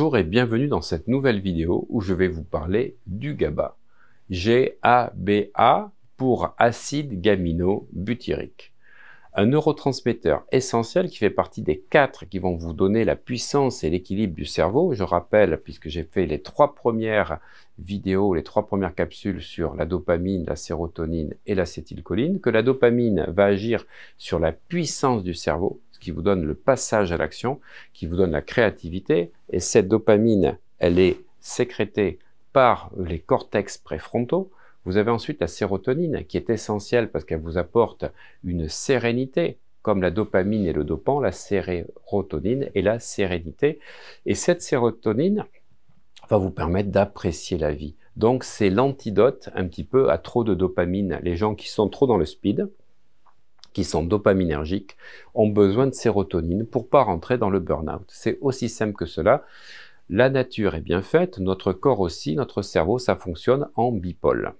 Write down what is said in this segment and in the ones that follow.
Bonjour et bienvenue dans cette nouvelle vidéo où je vais vous parler du GABA. G-A-B-A pour acide gamino-butyrique. Un neurotransmetteur essentiel qui fait partie des quatre qui vont vous donner la puissance et l'équilibre du cerveau. Je rappelle, puisque j'ai fait les trois premières vidéos, les trois premières capsules sur la dopamine, la sérotonine et l'acétylcholine, que la dopamine va agir sur la puissance du cerveau, qui vous donne le passage à l'action, qui vous donne la créativité. Et cette dopamine, elle est sécrétée par les cortex préfrontaux. Vous avez ensuite la sérotonine qui est essentielle parce qu'elle vous apporte une sérénité, comme la dopamine et le dopant, la sérotonine et la sérénité. Et cette sérotonine va vous permettre d'apprécier la vie. Donc c'est l'antidote un petit peu à trop de dopamine. Les gens qui sont trop dans le speed, qui sont dopaminergiques, ont besoin de sérotonine pour pas rentrer dans le burn-out. C'est aussi simple que cela. La nature est bien faite, notre corps aussi, notre cerveau, ça fonctionne en bipole.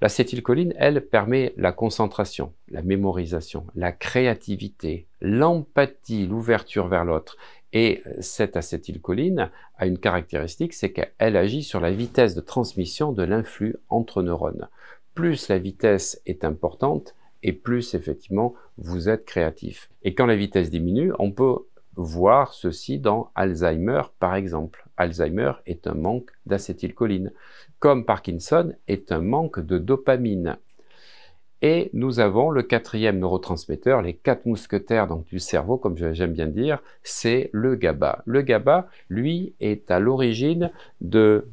L'acétylcholine, elle, permet la concentration, la mémorisation, la créativité, l'empathie, l'ouverture vers l'autre. Et cette acétylcholine a une caractéristique, c'est qu'elle agit sur la vitesse de transmission de l'influx entre neurones. Plus la vitesse est importante, et plus effectivement vous êtes créatif. Et quand la vitesse diminue, on peut voir ceci dans Alzheimer par exemple. Alzheimer est un manque d'acétylcholine, comme Parkinson est un manque de dopamine. Et nous avons le quatrième neurotransmetteur, les quatre mousquetaires donc, du cerveau, comme j'aime bien dire, c'est le GABA. Le GABA, lui, est à l'origine de,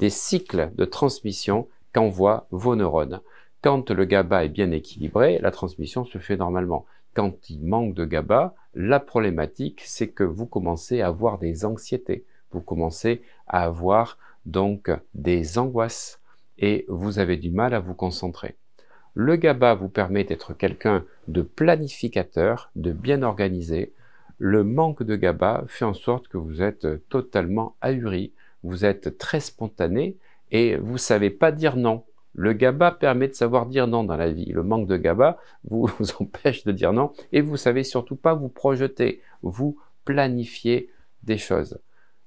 des cycles de transmission qu'envoient vos neurones. Quand le GABA est bien équilibré, la transmission se fait normalement. Quand il manque de GABA, la problématique, c'est que vous commencez à avoir des anxiétés, vous commencez à avoir donc des angoisses et vous avez du mal à vous concentrer. Le GABA vous permet d'être quelqu'un de planificateur, de bien organisé. Le manque de GABA fait en sorte que vous êtes totalement ahuri, vous êtes très spontané et vous ne savez pas dire non. Le GABA permet de savoir dire non dans la vie. Le manque de GABA vous, empêche de dire non et vous savez surtout pas vous projeter, vous planifier des choses.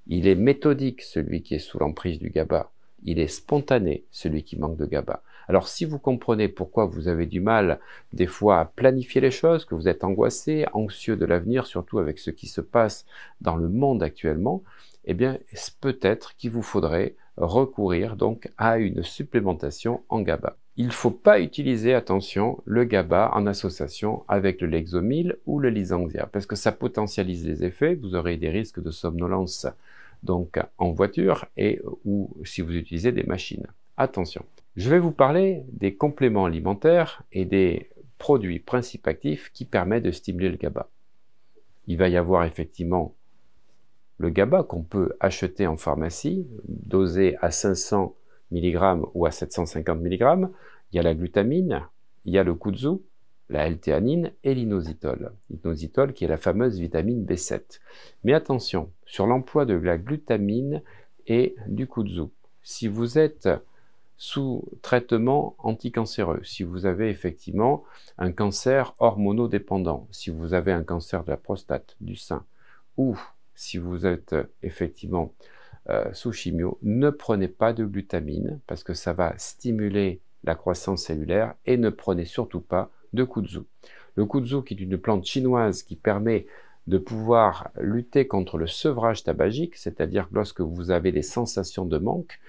Il est méthodique celui qui est sous l'emprise du GABA. Il est spontané celui qui manque de GABA. Alors si vous comprenez pourquoi vous avez du mal des fois à planifier les choses, que vous êtes angoissé, anxieux de l'avenir, surtout avec ce qui se passe dans le monde actuellement, eh bien peut-être qu'il vous faudrait recourir donc à une supplémentation en GABA. Il ne faut pas utiliser, attention, le GABA en association avec le Lexomil ou le Lysanxia, parce que ça potentialise les effets, vous aurez des risques de somnolence donc en voiture et ou si vous utilisez des machines. Attention. Je vais vous parler des compléments alimentaires et des produits principes actifs qui permettent de stimuler le GABA. Il va y avoir effectivement le GABA qu'on peut acheter en pharmacie, dosé à 500 mg ou à 750 mg, il y a la glutamine, il y a le kudzu, la L-théanine et l'inositol. L'inositol qui est la fameuse vitamine B7. Mais attention, sur l'emploi de la glutamine et du kudzu, si vous êtes sous traitement anticancéreux, si vous avez effectivement un cancer hormonodépendant, si vous avez un cancer de la prostate, du sein, ou si vous êtes euh, effectivement euh, sous chimio, ne prenez pas de glutamine parce que ça va stimuler la croissance cellulaire et ne prenez surtout pas de kudzu. Le kudzu qui est une plante chinoise qui permet de pouvoir lutter contre le sevrage tabagique, c'est-à-dire lorsque vous avez des sensations de manque,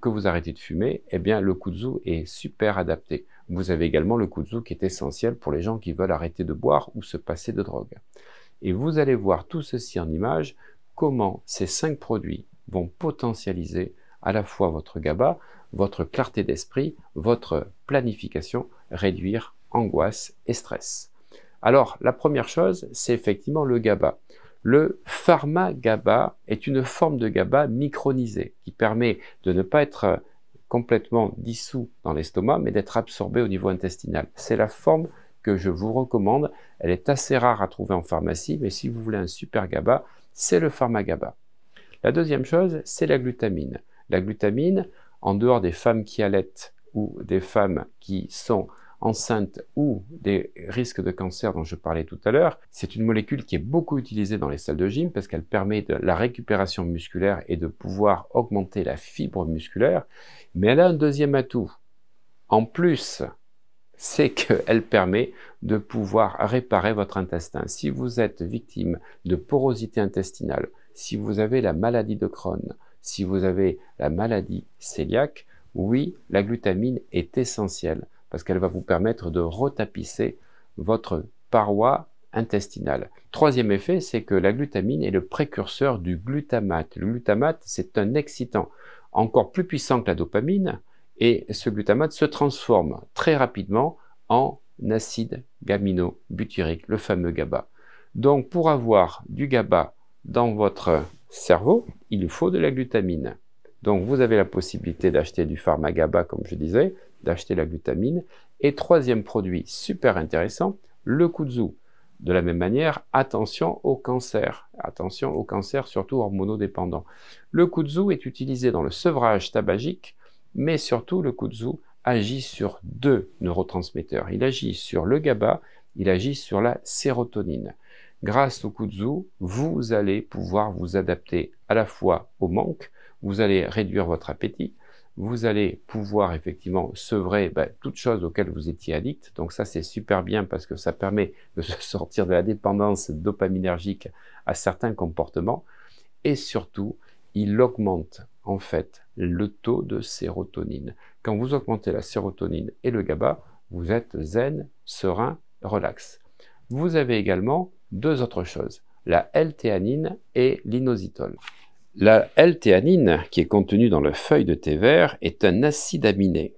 que vous arrêtez de fumer, eh bien le kudzu est super adapté. Vous avez également le kudzu qui est essentiel pour les gens qui veulent arrêter de boire ou se passer de drogue. Et vous allez voir tout ceci en image, comment ces cinq produits vont potentialiser à la fois votre GABA, votre clarté d'esprit, votre planification, réduire angoisse et stress. Alors, la première chose, c'est effectivement le GABA. Le pharma-GABA est une forme de GABA micronisée qui permet de ne pas être euh, complètement dissous dans l'estomac, mais d'être absorbé au niveau intestinal. C'est la forme que je vous recommande. Elle est assez rare à trouver en pharmacie, mais si vous voulez un super GABA, c'est le pharmagaba. La deuxième chose, c'est la glutamine. La glutamine, en dehors des femmes qui allaitent ou des femmes qui sont enceintes ou des risques de cancer dont je parlais tout à l'heure, c'est une molécule qui est beaucoup utilisée dans les salles de gym parce qu'elle permet de la récupération musculaire et de pouvoir augmenter la fibre musculaire. Mais elle a un deuxième atout. En plus c'est qu'elle permet de pouvoir réparer votre intestin. Si vous êtes victime de porosité intestinale, si vous avez la maladie de Crohn, si vous avez la maladie cœliaque, oui, la glutamine est essentielle parce qu'elle va vous permettre de retapisser votre paroi intestinale. Troisième effet, c'est que la glutamine est le précurseur du glutamate. Le glutamate, c'est un excitant encore plus puissant que la dopamine, et ce glutamate se transforme très rapidement en acide butyrique, le fameux GABA. Donc pour avoir du GABA dans votre cerveau, il faut de la glutamine. Donc vous avez la possibilité d'acheter du pharma GABA, comme je disais, d'acheter la glutamine. Et troisième produit super intéressant, le kudzu. De la même manière, attention au cancer. Attention au cancer, surtout hormonodépendant. Le kudzu est utilisé dans le sevrage tabagique mais surtout le kudzu agit sur deux neurotransmetteurs. Il agit sur le GABA, il agit sur la sérotonine. Grâce au kudzu, vous allez pouvoir vous adapter à la fois au manque, vous allez réduire votre appétit, vous allez pouvoir effectivement sevrer toute bah, toutes choses auxquelles vous étiez addict. Donc ça, c'est super bien parce que ça permet de se sortir de la dépendance dopaminergique à certains comportements. Et surtout, il augmente en fait le taux de sérotonine. Quand vous augmentez la sérotonine et le GABA, vous êtes zen, serein, relax. Vous avez également deux autres choses, la L-théanine et l'inositol. La L-théanine, qui est contenue dans le feuille de thé vert, est un acide aminé.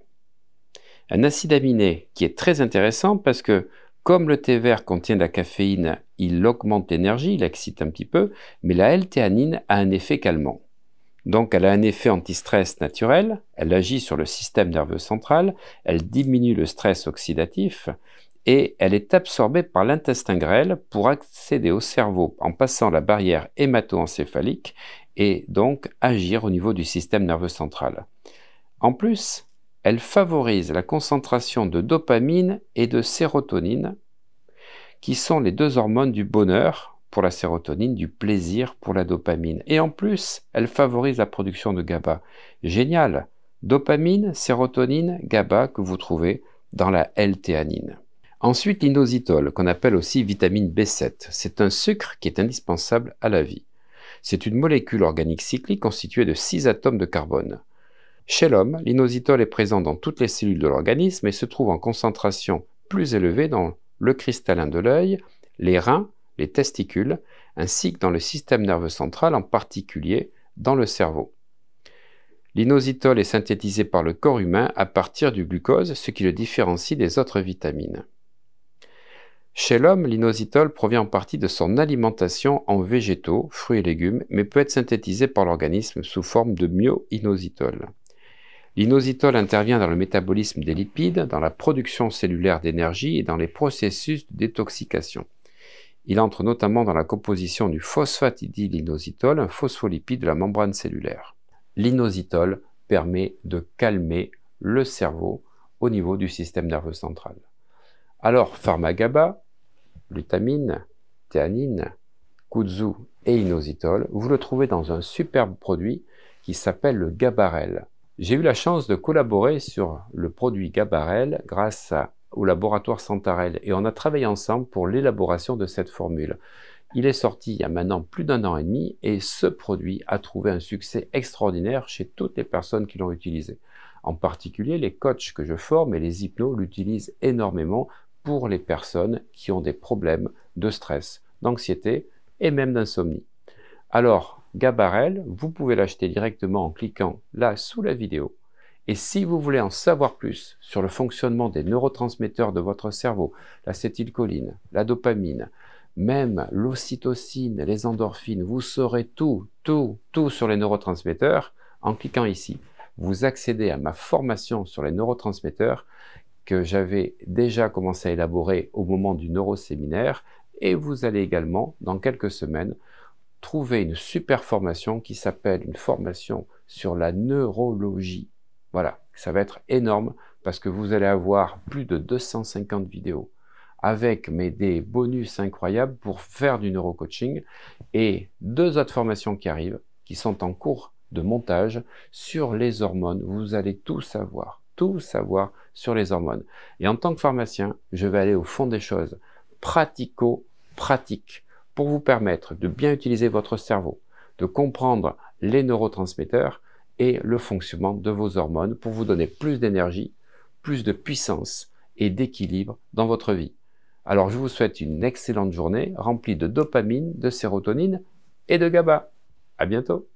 Un acide aminé qui est très intéressant parce que comme le thé vert contient de la caféine, il augmente l'énergie, il excite un petit peu, mais la L-théanine a un effet calmant. Donc elle a un effet anti-stress naturel, elle agit sur le système nerveux central, elle diminue le stress oxydatif et elle est absorbée par l'intestin grêle pour accéder au cerveau en passant la barrière hémato-encéphalique et donc agir au niveau du système nerveux central. En plus, elle favorise la concentration de dopamine et de sérotonine qui sont les deux hormones du bonheur pour la sérotonine, du plaisir pour la dopamine. Et en plus, elle favorise la production de GABA. Génial Dopamine, sérotonine, GABA que vous trouvez dans la L-théanine. Ensuite, l'inositol, qu'on appelle aussi vitamine B7. C'est un sucre qui est indispensable à la vie. C'est une molécule organique cyclique constituée de 6 atomes de carbone. Chez l'homme, l'inositol est présent dans toutes les cellules de l'organisme et se trouve en concentration plus élevée dans le cristallin de l'œil, les reins, les testicules, ainsi que dans le système nerveux central, en particulier dans le cerveau. L'inositol est synthétisé par le corps humain à partir du glucose, ce qui le différencie des autres vitamines. Chez l'homme, l'inositol provient en partie de son alimentation en végétaux, fruits et légumes, mais peut être synthétisé par l'organisme sous forme de myo-inositol. L'inositol intervient dans le métabolisme des lipides, dans la production cellulaire d'énergie et dans les processus de détoxication. Il entre notamment dans la composition du phosphatidylinositol, un phospholipide de la membrane cellulaire. L'inositol permet de calmer le cerveau au niveau du système nerveux central. Alors, pharmagaba, glutamine, théanine, kudzu et inositol, vous le trouvez dans un superbe produit qui s'appelle le Gabarel. J'ai eu la chance de collaborer sur le produit Gabarel grâce à au laboratoire Santarel et on a travaillé ensemble pour l'élaboration de cette formule. Il est sorti il y a maintenant plus d'un an et demi et ce produit a trouvé un succès extraordinaire chez toutes les personnes qui l'ont utilisé. En particulier, les coachs que je forme et les hypnos l'utilisent énormément pour les personnes qui ont des problèmes de stress, d'anxiété et même d'insomnie. Alors, Gabarel, vous pouvez l'acheter directement en cliquant là sous la vidéo et si vous voulez en savoir plus sur le fonctionnement des neurotransmetteurs de votre cerveau, l'acétylcholine, la dopamine, même l'ocytocine, les endorphines, vous saurez tout, tout, tout sur les neurotransmetteurs en cliquant ici. Vous accédez à ma formation sur les neurotransmetteurs que j'avais déjà commencé à élaborer au moment du neuroséminaire et vous allez également, dans quelques semaines, trouver une super formation qui s'appelle une formation sur la neurologie voilà, ça va être énorme parce que vous allez avoir plus de 250 vidéos avec des bonus incroyables pour faire du neurocoaching et deux autres formations qui arrivent qui sont en cours de montage sur les hormones. Vous allez tout savoir, tout savoir sur les hormones. Et en tant que pharmacien, je vais aller au fond des choses, pratico pratiques pour vous permettre de bien utiliser votre cerveau, de comprendre les neurotransmetteurs, et le fonctionnement de vos hormones pour vous donner plus d'énergie, plus de puissance et d'équilibre dans votre vie. Alors je vous souhaite une excellente journée remplie de dopamine, de sérotonine et de GABA. À bientôt.